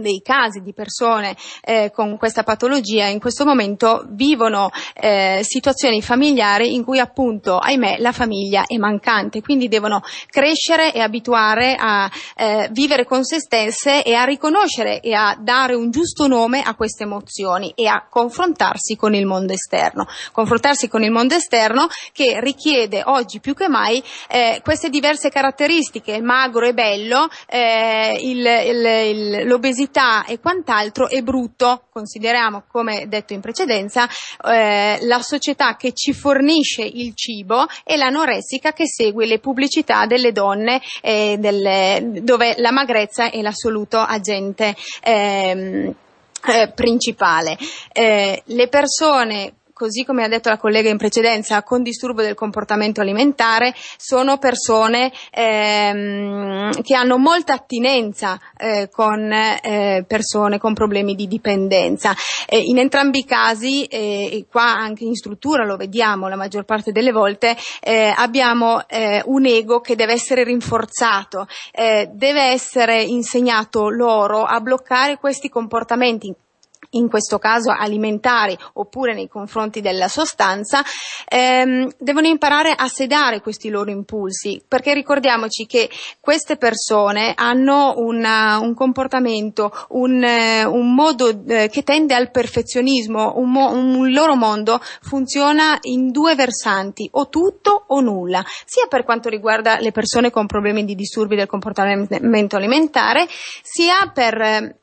dei casi di persone eh, con questa patologia in questo momento vivono eh, situazioni familiari in cui appunto, ahimè, la famiglia è mancante, quindi devono crescere e abituare a eh, vivere con se stesse e a riconoscere e a dare un giusto nome a queste emozioni e a confrontarsi con il mondo esterno, confrontarsi con il mondo esterno che richiede oggi più che mai eh, queste diverse caratteristiche, magro e bello, eh, il, il, il, l'obesità qualità e quant'altro è brutto, consideriamo come detto in precedenza, eh, la società che ci fornisce il cibo e l'anoressica che segue le pubblicità delle donne eh, delle, dove la magrezza è l'assoluto agente. Ehm, eh, principale. Eh, le persone così come ha detto la collega in precedenza, con disturbo del comportamento alimentare, sono persone ehm, che hanno molta attinenza eh, con eh, persone con problemi di dipendenza. Eh, in entrambi i casi, eh, e qua anche in struttura lo vediamo la maggior parte delle volte, eh, abbiamo eh, un ego che deve essere rinforzato, deve essere insegnato loro a bloccare questi comportamenti in questo caso alimentari oppure nei confronti della sostanza, ehm, devono imparare a sedare questi loro impulsi, perché ricordiamoci che queste persone hanno una, un comportamento, un, eh, un modo eh, che tende al perfezionismo, un, mo- un loro mondo funziona in due versanti, o tutto o nulla, sia per quanto riguarda le persone con problemi di disturbi del comportamento alimentare, sia per eh,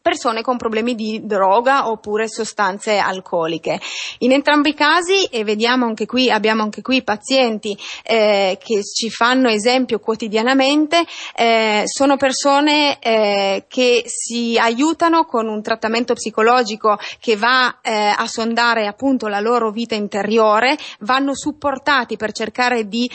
persone con problemi di droga oppure sostanze alcoliche. In entrambi i casi, e vediamo anche qui, abbiamo anche qui pazienti eh, che ci fanno esempio quotidianamente, eh, sono persone eh, che si aiutano con un trattamento psicologico che va eh, a sondare appunto la loro vita interiore, vanno supportati per cercare di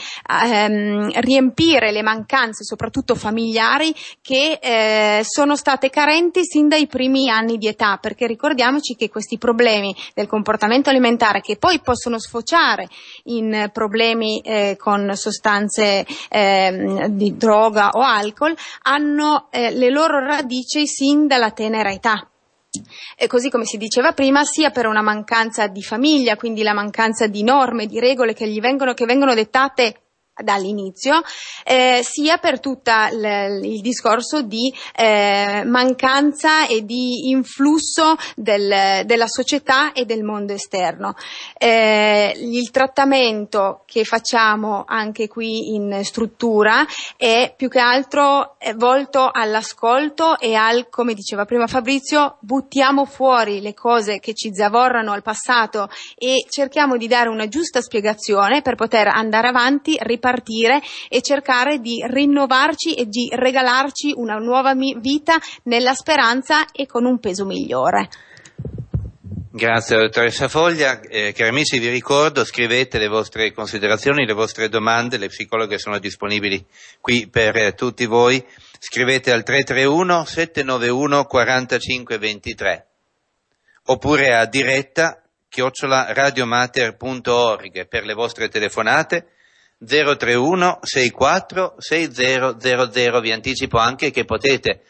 ehm, riempire le mancanze, soprattutto familiari, che eh, sono state carenti sin da dai primi anni di età, perché ricordiamoci che questi problemi del comportamento alimentare che poi possono sfociare in problemi eh, con sostanze eh, di droga o alcol hanno eh, le loro radici sin dalla tenera età. E così come si diceva prima, sia per una mancanza di famiglia, quindi la mancanza di norme, di regole che, vengono, che vengono dettate dall'inizio, eh, sia per tutto il discorso di eh, mancanza e di influsso del, della società e del mondo esterno. Eh, il trattamento che facciamo anche qui in struttura è più che altro eh, volto all'ascolto e al, come diceva prima Fabrizio, buttiamo fuori le cose che ci zavorrano al passato e cerchiamo di dare una giusta spiegazione per poter andare avanti, riparare partire e cercare di rinnovarci e di regalarci una nuova vita nella speranza e con un peso migliore. Grazie dottoressa Foglia. Eh, cari amici, vi ricordo, scrivete le vostre considerazioni, le vostre domande, le psicologhe sono disponibili qui per eh, tutti voi. Scrivete al 331 791 4523 oppure a diretta chiocciolaradiomater.org per le vostre telefonate 031 64 6000. Vi anticipo anche che potete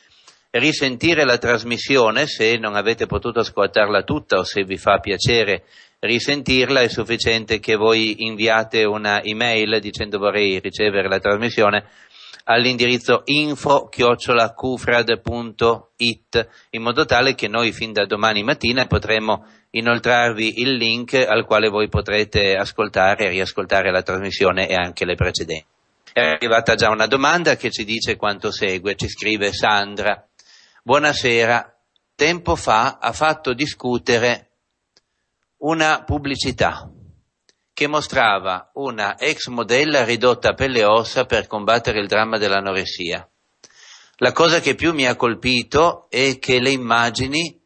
risentire la trasmissione se non avete potuto ascoltarla tutta o se vi fa piacere risentirla è sufficiente che voi inviate una email dicendo vorrei ricevere la trasmissione all'indirizzo info-cufrad.it in modo tale che noi fin da domani mattina potremo inoltrarvi il link al quale voi potrete ascoltare e riascoltare la trasmissione e anche le precedenti. È arrivata già una domanda che ci dice quanto segue, ci scrive Sandra. Buonasera, tempo fa ha fatto discutere una pubblicità che mostrava una ex modella ridotta a pelle e ossa per combattere il dramma dell'anoressia. La cosa che più mi ha colpito è che le immagini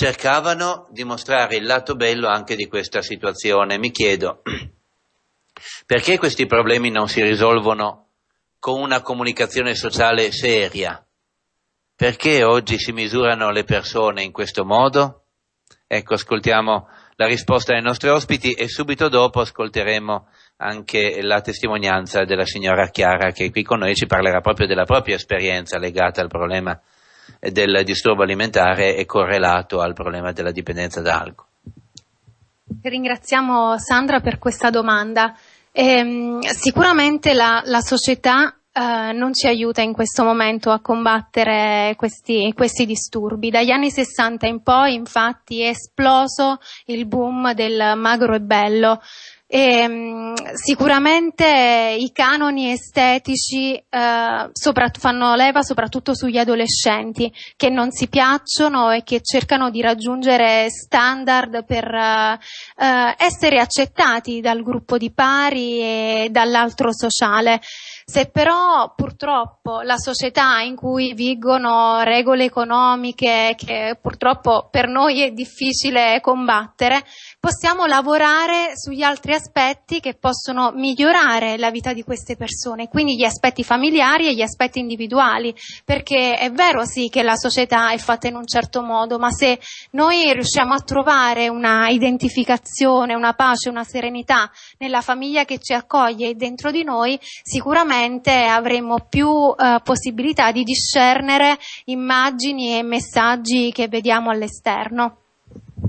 cercavano di mostrare il lato bello anche di questa situazione. Mi chiedo perché questi problemi non si risolvono con una comunicazione sociale seria? Perché oggi si misurano le persone in questo modo? Ecco, ascoltiamo la risposta dei nostri ospiti e subito dopo ascolteremo anche la testimonianza della signora Chiara che qui con noi ci parlerà proprio della propria esperienza legata al problema del disturbo alimentare è correlato al problema della dipendenza da alcol. Ringraziamo Sandra per questa domanda. Ehm, sicuramente la, la società Uh, non ci aiuta in questo momento a combattere questi, questi, disturbi. Dagli anni 60 in poi, infatti, è esploso il boom del magro e bello, e, ehm, sicuramente i canoni estetici eh, fanno leva soprattutto sugli adolescenti che non si piacciono e che cercano di raggiungere standard per eh, essere accettati dal gruppo di pari e dall'altro sociale. Se però purtroppo la società in cui vigono regole economiche che purtroppo per noi è difficile combattere, possiamo lavorare sugli altri aspetti che possono migliorare la vita di queste persone, quindi gli aspetti familiari e gli aspetti individuali, perché è vero sì che la società è fatta in un certo modo, ma se noi riusciamo a trovare una identificazione, una pace, una serenità nella famiglia che ci accoglie e dentro di noi, sicuramente avremo più eh, possibilità di discernere immagini e messaggi che vediamo all'esterno.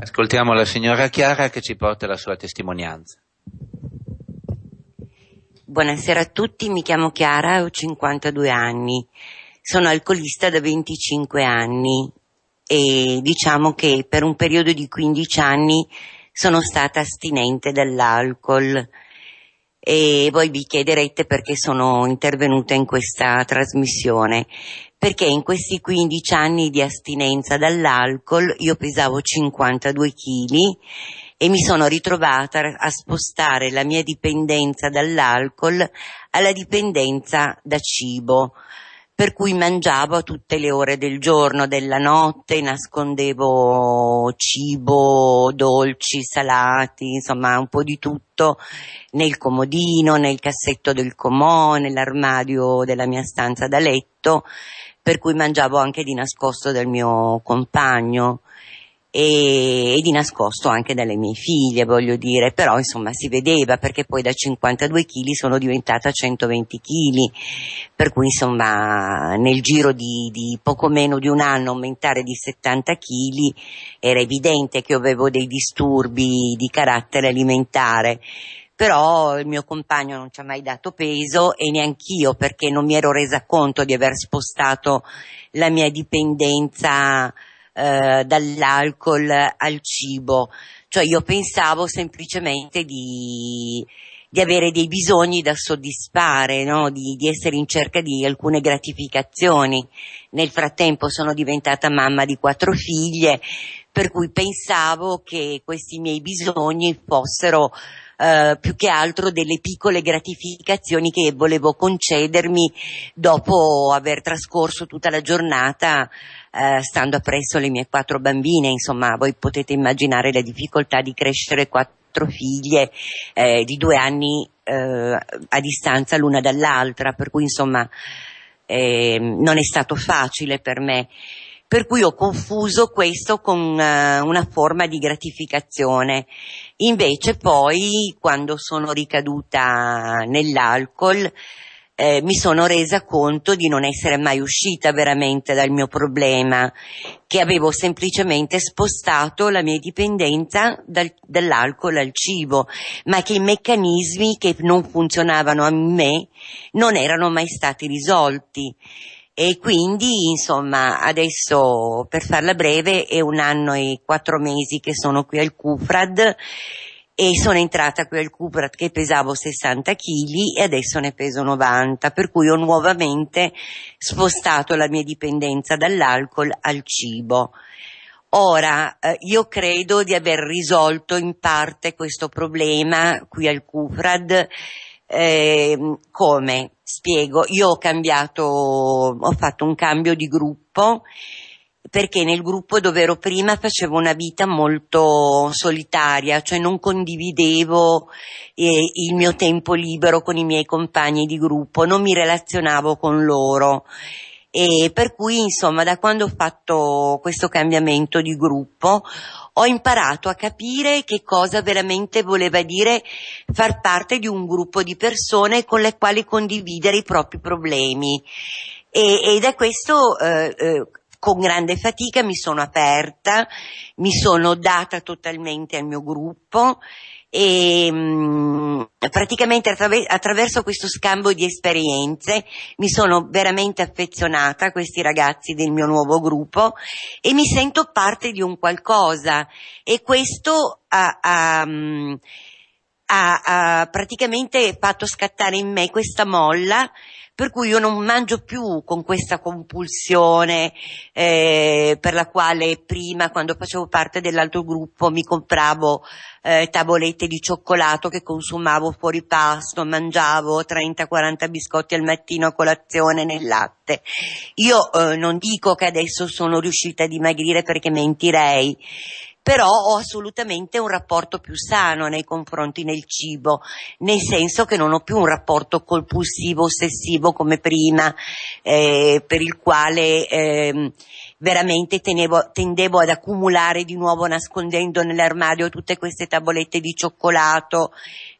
Ascoltiamo la signora Chiara che ci porta la sua testimonianza. Buonasera a tutti, mi chiamo Chiara, ho 52 anni, sono alcolista da 25 anni e diciamo che per un periodo di 15 anni sono stata astinente dall'alcol e voi vi chiederete perché sono intervenuta in questa trasmissione perché in questi 15 anni di astinenza dall'alcol io pesavo 52 kg e mi sono ritrovata a spostare la mia dipendenza dall'alcol alla dipendenza da cibo per cui mangiavo a tutte le ore del giorno, della notte, nascondevo cibo, dolci, salati, insomma un po' di tutto nel comodino, nel cassetto del comò, nell'armadio della mia stanza da letto per cui mangiavo anche di nascosto dal mio compagno e, e, di nascosto anche dalle mie figlie, voglio dire, però insomma si vedeva perché poi da 52 kg sono diventata 120 kg, per cui insomma nel giro di, di poco meno di un anno aumentare di 70 kg era evidente che avevo dei disturbi di carattere alimentare però il mio compagno non ci ha mai dato peso e neanch'io perché non mi ero resa conto di aver spostato la mia dipendenza eh, dall'alcol al cibo. Cioè io pensavo semplicemente di, di avere dei bisogni da soddisfare, no? di, di essere in cerca di alcune gratificazioni. Nel frattempo sono diventata mamma di quattro figlie, per cui pensavo che questi miei bisogni fossero eh, più che altro delle piccole gratificazioni che volevo concedermi dopo aver trascorso tutta la giornata eh, stando appresso le mie quattro bambine, insomma voi potete immaginare la difficoltà di crescere quattro figlie eh, di due anni eh, a distanza l'una dall'altra, per cui insomma eh, non è stato facile per me per cui ho confuso questo con uh, una forma di gratificazione. Invece poi, quando sono ricaduta nell'alcol, eh, mi sono resa conto di non essere mai uscita veramente dal mio problema, che avevo semplicemente spostato la mia dipendenza dal, dall'alcol al cibo, ma che i meccanismi che non funzionavano a me non erano mai stati risolti e quindi insomma adesso per farla breve è un anno e quattro mesi che sono qui al Cufrad e sono entrata qui al Cufrad che pesavo 60 kg e adesso ne peso 90 per cui ho nuovamente spostato la mia dipendenza dall'alcol al cibo. Ora, eh, io credo di aver risolto in parte questo problema qui al Cufrad eh, come? Spiego, io ho cambiato, ho fatto un cambio di gruppo perché nel gruppo dove ero prima facevo una vita molto solitaria, cioè non condividevo eh, il mio tempo libero con i miei compagni di gruppo, non mi relazionavo con loro. E per cui, insomma, da quando ho fatto questo cambiamento di gruppo ho imparato a capire che cosa veramente voleva dire far parte di un gruppo di persone con le quali condividere i propri problemi. E, e da questo eh, eh, con grande fatica mi sono aperta, mi sono data totalmente al mio gruppo e mm, praticamente attraver- attraverso questo scambio di esperienze mi sono veramente affezionata a questi ragazzi del mio nuovo gruppo e mi sento parte di un qualcosa e questo ha, ha, mm, ha, ha praticamente fatto scattare in me questa molla per cui io non mangio più con questa compulsione eh, per la quale prima quando facevo parte dell'altro gruppo mi compravo eh, tavolette di cioccolato che consumavo fuori pasto, mangiavo 30-40 biscotti al mattino a colazione nel latte. Io eh, non dico che adesso sono riuscita a dimagrire perché mentirei, però ho assolutamente un rapporto più sano nei confronti del cibo, nel senso che non ho più un rapporto compulsivo, ossessivo come prima, eh, per il quale eh, veramente tenevo, tendevo ad accumulare di nuovo nascondendo nell'armadio tutte queste tavolette di cioccolato,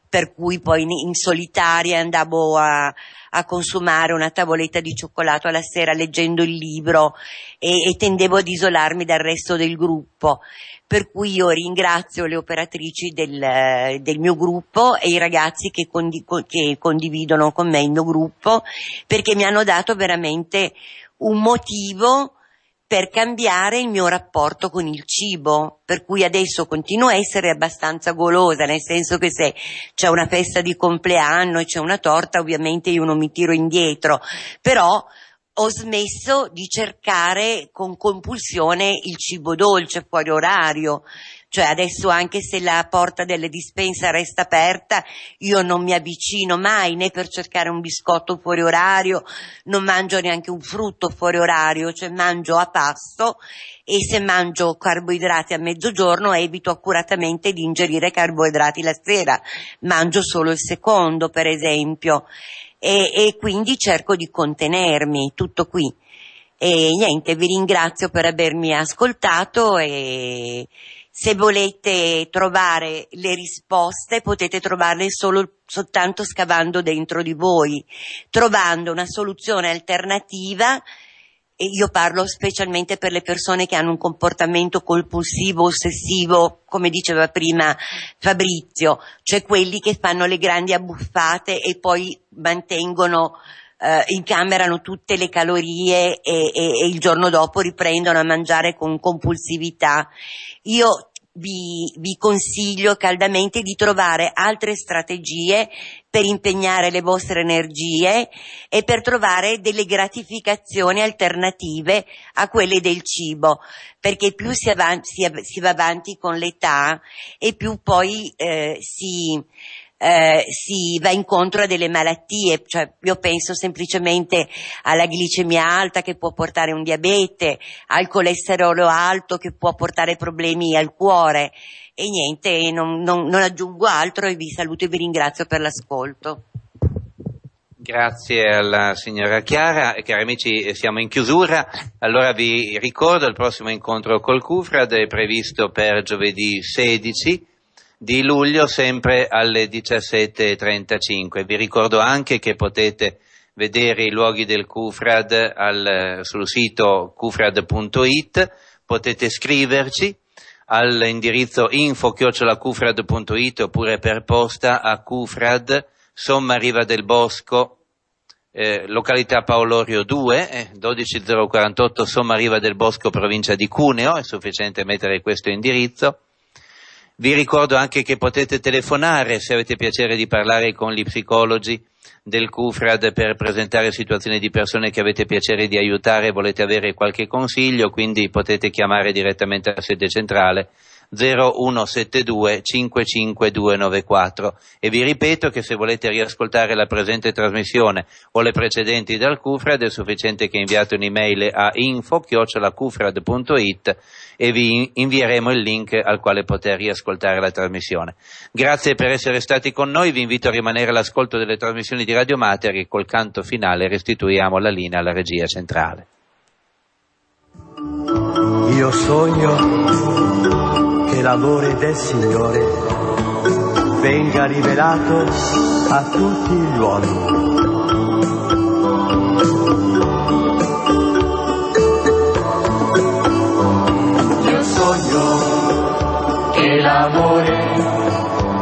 per cui poi in solitaria andavo a a consumare una tavoletta di cioccolato alla sera leggendo il libro e, e tendevo ad isolarmi dal resto del gruppo. Per cui io ringrazio le operatrici del, del mio gruppo e i ragazzi che, condi, che condividono con me il mio gruppo perché mi hanno dato veramente un motivo per cambiare il mio rapporto con il cibo, per cui adesso continuo a essere abbastanza golosa, nel senso che se c'è una festa di compleanno e c'è una torta, ovviamente io non mi tiro indietro, però ho smesso di cercare con compulsione il cibo dolce fuori orario, cioè adesso anche se la porta delle dispensa resta aperta, io non mi avvicino mai né per cercare un biscotto fuori orario, non mangio neanche un frutto fuori orario, cioè mangio a passo e se mangio carboidrati a mezzogiorno evito accuratamente di ingerire carboidrati la sera, mangio solo il secondo per esempio e, e quindi cerco di contenermi, tutto qui. E niente, vi ringrazio per avermi ascoltato e se volete trovare le risposte potete trovarle solo, soltanto scavando dentro di voi, trovando una soluzione alternativa E io parlo specialmente per le persone che hanno un comportamento compulsivo, ossessivo, come diceva prima Fabrizio, cioè quelli che fanno le grandi abbuffate e poi mantengono, eh, incamerano tutte le calorie e, e, e il giorno dopo riprendono a mangiare con compulsività. Io vi, vi consiglio caldamente di trovare altre strategie per impegnare le vostre energie e per trovare delle gratificazioni alternative a quelle del cibo, perché più si, avanti, si, si va avanti con l'età e più poi eh, si eh, si va incontro a delle malattie, cioè io penso semplicemente alla glicemia alta che può portare un diabete, al colesterolo alto che può portare problemi al cuore e niente, non, non, non aggiungo altro e vi saluto e vi ringrazio per l'ascolto. Grazie alla signora Chiara. Eh, cari amici, eh, siamo in chiusura. Allora vi ricordo il prossimo incontro col CUFRAD è previsto per giovedì 16 di luglio sempre alle 17.35. Vi ricordo anche che potete vedere i luoghi del Cufrad al, sul sito cufrad.it, potete scriverci all'indirizzo info-cufrad.it oppure per posta a Cufrad, Somma Riva del Bosco, eh, località Paolorio 2, eh, 12048 Somma Riva del Bosco, provincia di Cuneo, è sufficiente mettere questo indirizzo vi ricordo anche che potete telefonare se avete piacere di parlare con gli psicologi del CUFRAD per presentare situazioni di persone che avete piacere di aiutare e volete avere qualche consiglio, quindi potete chiamare direttamente la sede centrale 0172 55294 e vi ripeto che se volete riascoltare la presente trasmissione o le precedenti dal CUFRAD è sufficiente che inviate un'email a info-cufrad.it e vi invieremo il link al quale poter riascoltare la trasmissione. Grazie per essere stati con noi, vi invito a rimanere all'ascolto delle trasmissioni di Radio Mater e col canto finale restituiamo la linea alla regia centrale. Io sogno che l'amore del Signore venga rivelato a tutti gli uomini l'amore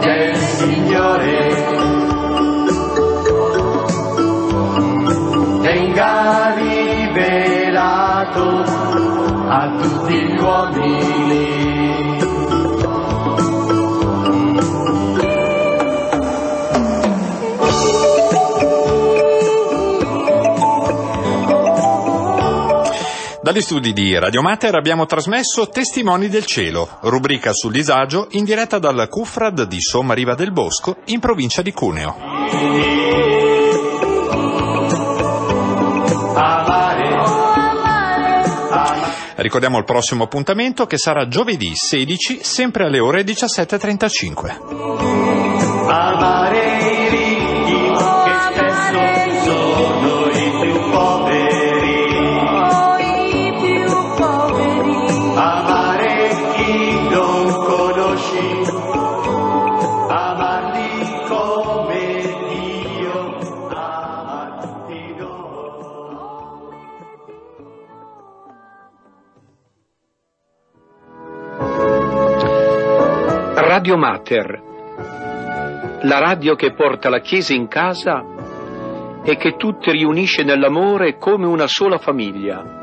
del Signore. Venga rivelato a tutti gli uomini. Dagli studi di Radio Mater abbiamo trasmesso Testimoni del Cielo, rubrica sul disagio in diretta dal Cufrad di Somma Riva del Bosco in provincia di Cuneo. Ricordiamo il prossimo appuntamento che sarà giovedì 16, sempre alle ore 17.35. Radio Mater, la radio che porta la Chiesa in casa e che tutti riunisce nell'amore come una sola famiglia.